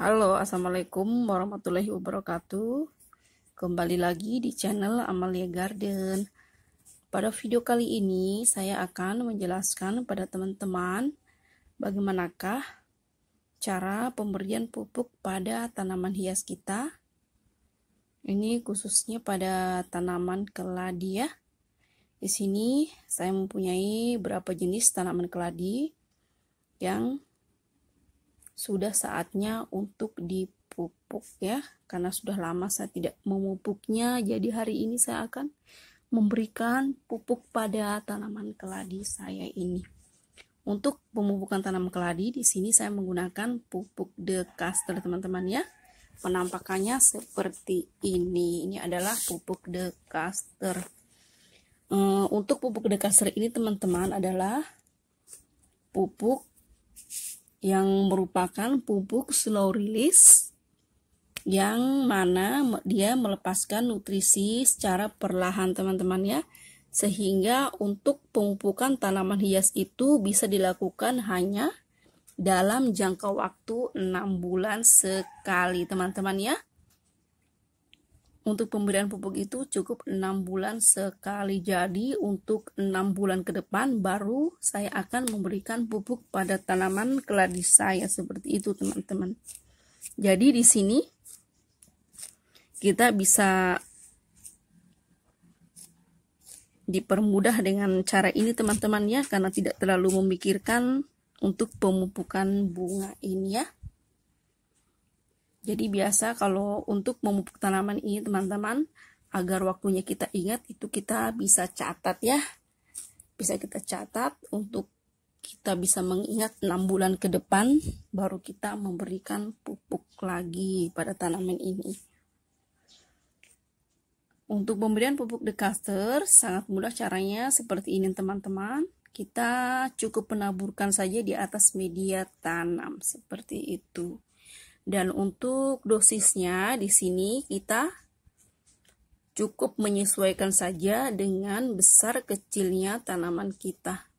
Halo, Assalamualaikum warahmatullahi wabarakatuh Kembali lagi di channel Amalia Garden Pada video kali ini saya akan menjelaskan pada teman-teman Bagaimanakah cara pemberian pupuk pada tanaman hias kita Ini khususnya pada tanaman keladi ya Di sini saya mempunyai berapa jenis tanaman keladi yang sudah saatnya untuk dipupuk ya karena sudah lama saya tidak memupuknya jadi hari ini saya akan memberikan pupuk pada tanaman keladi saya ini untuk pemupukan tanaman keladi di sini saya menggunakan pupuk dekaster teman-teman ya penampakannya seperti ini ini adalah pupuk dekaster eh, untuk pupuk dekaster ini teman-teman adalah pupuk yang merupakan pupuk slow release yang mana dia melepaskan nutrisi secara perlahan teman-teman ya sehingga untuk pemupukan tanaman hias itu bisa dilakukan hanya dalam jangka waktu 6 bulan sekali teman-teman ya. Untuk pemberian pupuk itu cukup 6 bulan sekali. Jadi untuk 6 bulan ke depan baru saya akan memberikan pupuk pada tanaman keladi saya seperti itu teman-teman. Jadi di sini kita bisa dipermudah dengan cara ini teman-teman ya karena tidak terlalu memikirkan untuk pemupukan bunga ini ya. Jadi biasa kalau untuk memupuk tanaman ini teman-teman agar waktunya kita ingat itu kita bisa catat ya. Bisa kita catat untuk kita bisa mengingat 6 bulan ke depan baru kita memberikan pupuk lagi pada tanaman ini. Untuk pemberian pupuk dekaster sangat mudah caranya seperti ini teman-teman. Kita cukup menaburkan saja di atas media tanam seperti itu. Dan untuk dosisnya di sini kita cukup menyesuaikan saja dengan besar kecilnya tanaman kita.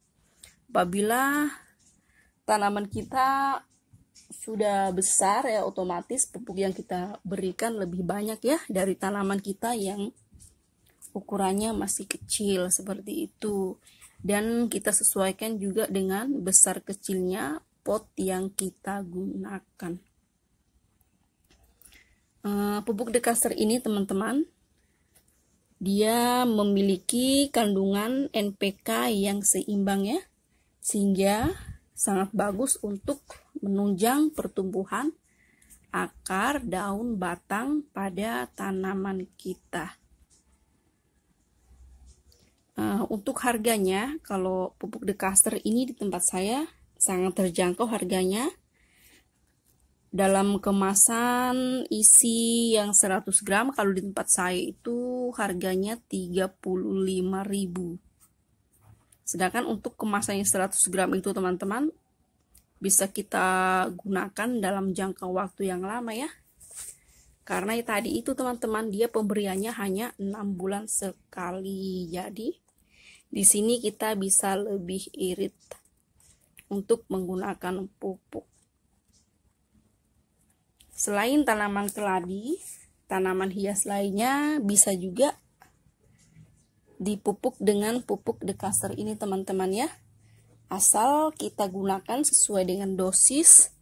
Apabila tanaman kita sudah besar ya otomatis pupuk yang kita berikan lebih banyak ya dari tanaman kita yang ukurannya masih kecil seperti itu. Dan kita sesuaikan juga dengan besar kecilnya pot yang kita gunakan. Eh, pupuk dekaster ini teman-teman dia memiliki kandungan NPK yang seimbang ya sehingga sangat bagus untuk menunjang pertumbuhan akar, daun, batang pada tanaman kita. Eh, untuk harganya, kalau pupuk dekaster ini di tempat saya sangat terjangkau harganya dalam kemasan isi yang 100 gram kalau di tempat saya itu harganya 35.000. Sedangkan untuk kemasan yang 100 gram itu teman-teman bisa kita gunakan dalam jangka waktu yang lama ya. Karena tadi itu teman-teman dia pemberiannya hanya 6 bulan sekali. Jadi di sini kita bisa lebih irit untuk menggunakan pupuk. Selain tanaman keladi, tanaman hias lainnya bisa juga dipupuk dengan pupuk dekaster ini teman-teman ya. Asal kita gunakan sesuai dengan dosis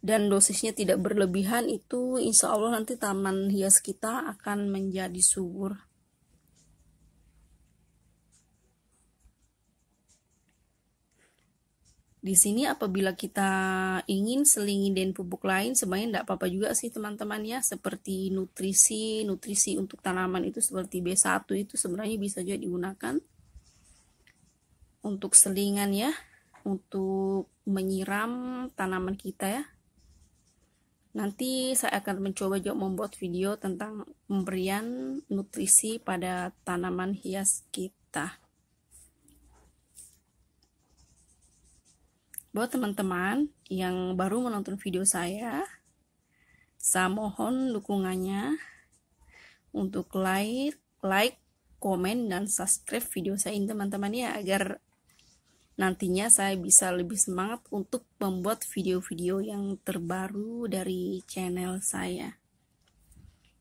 dan dosisnya tidak berlebihan itu insya Allah nanti taman hias kita akan menjadi subur. Di sini apabila kita ingin selingi dan pupuk lain sebenarnya tidak apa-apa juga sih teman-teman ya seperti nutrisi, nutrisi untuk tanaman itu seperti B1 itu sebenarnya bisa juga digunakan untuk selingan ya, untuk menyiram tanaman kita ya. Nanti saya akan mencoba juga membuat video tentang pemberian nutrisi pada tanaman hias kita. Buat teman-teman yang baru menonton video saya, saya mohon dukungannya untuk like, like, komen, dan subscribe video saya ini teman-teman ya agar nantinya saya bisa lebih semangat untuk membuat video-video yang terbaru dari channel saya.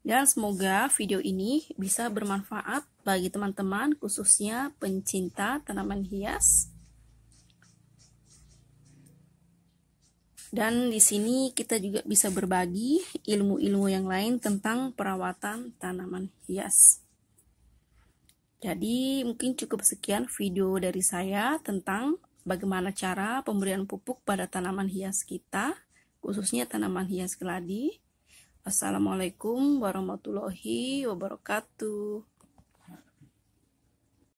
Dan semoga video ini bisa bermanfaat bagi teman-teman khususnya pencinta tanaman hias Dan di sini kita juga bisa berbagi ilmu-ilmu yang lain tentang perawatan tanaman hias. Jadi, mungkin cukup sekian video dari saya tentang bagaimana cara pemberian pupuk pada tanaman hias kita, khususnya tanaman hias keladi. Assalamualaikum warahmatullahi wabarakatuh.